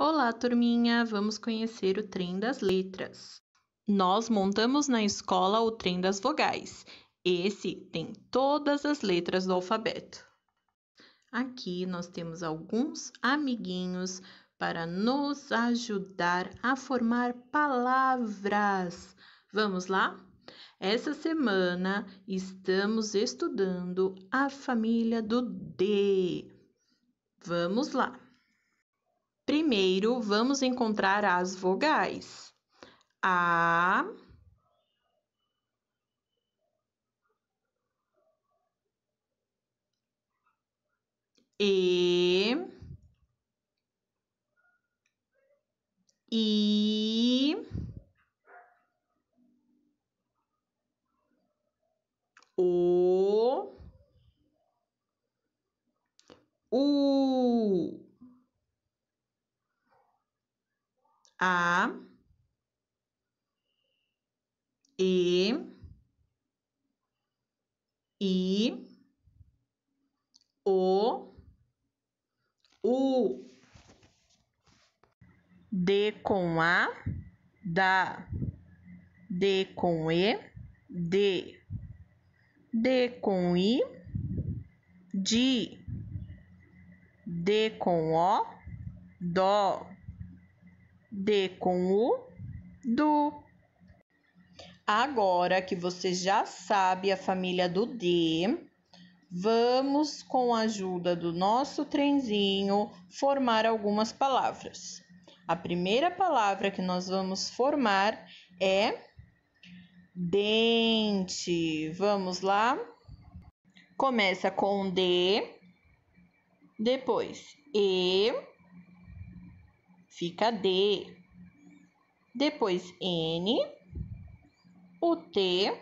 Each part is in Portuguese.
Olá, turminha! Vamos conhecer o trem das letras. Nós montamos na escola o trem das vogais. Esse tem todas as letras do alfabeto. Aqui nós temos alguns amiguinhos para nos ajudar a formar palavras. Vamos lá? Essa semana estamos estudando a família do D. Vamos lá! Primeiro, vamos encontrar as vogais. A. E. I. O. U. A E I O U D com A da D com E D D com I de D com O dó D com o do. Agora que você já sabe a família do D, vamos, com a ajuda do nosso trenzinho, formar algumas palavras. A primeira palavra que nós vamos formar é dente. Vamos lá? Começa com D, depois E fica D. Depois N, o T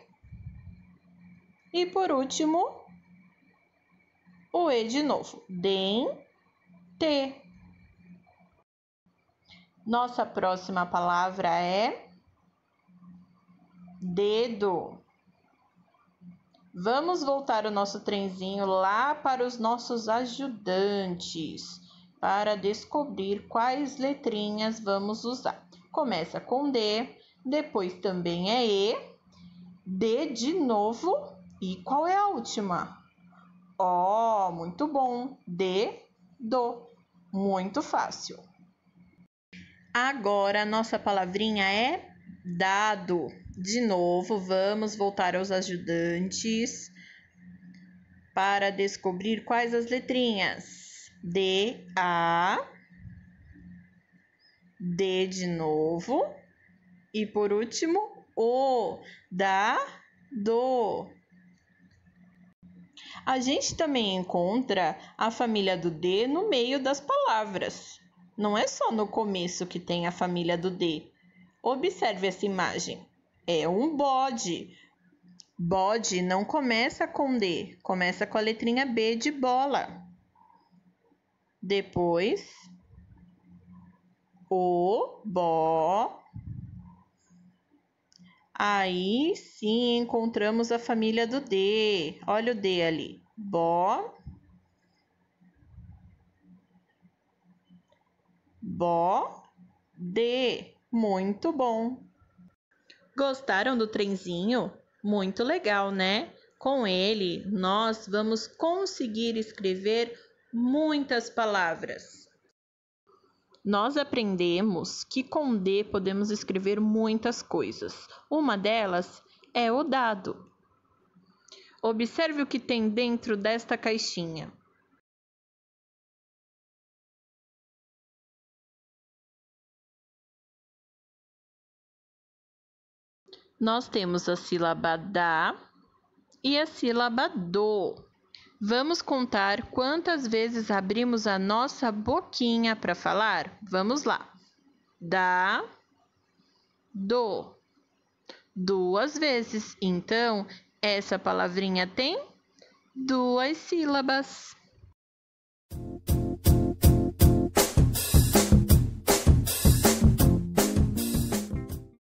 e por último o E de novo. DEM, T. Nossa próxima palavra é dedo. Vamos voltar o nosso trenzinho lá para os nossos ajudantes para descobrir quais letrinhas vamos usar. Começa com D, depois também é E, D de novo, e qual é a última? Ó, oh, muito bom! D, do. Muito fácil. Agora, nossa palavrinha é dado. De novo, vamos voltar aos ajudantes para descobrir quais as letrinhas. D, A, D de novo. E por último, O, da, do. A gente também encontra a família do D no meio das palavras. Não é só no começo que tem a família do D. Observe essa imagem. É um bode. Bode não começa com D, começa com a letrinha B de bola depois o bó. Aí sim encontramos a família do D. Olha o D ali. Bó. Bó. D. Muito bom. Gostaram do trenzinho? Muito legal, né? Com ele, nós vamos conseguir escrever muitas palavras. Nós aprendemos que com D podemos escrever muitas coisas. Uma delas é o dado. Observe o que tem dentro desta caixinha. Nós temos a sílaba da e a sílaba do. Vamos contar quantas vezes abrimos a nossa boquinha para falar? Vamos lá. Da, do, duas vezes. Então, essa palavrinha tem duas sílabas.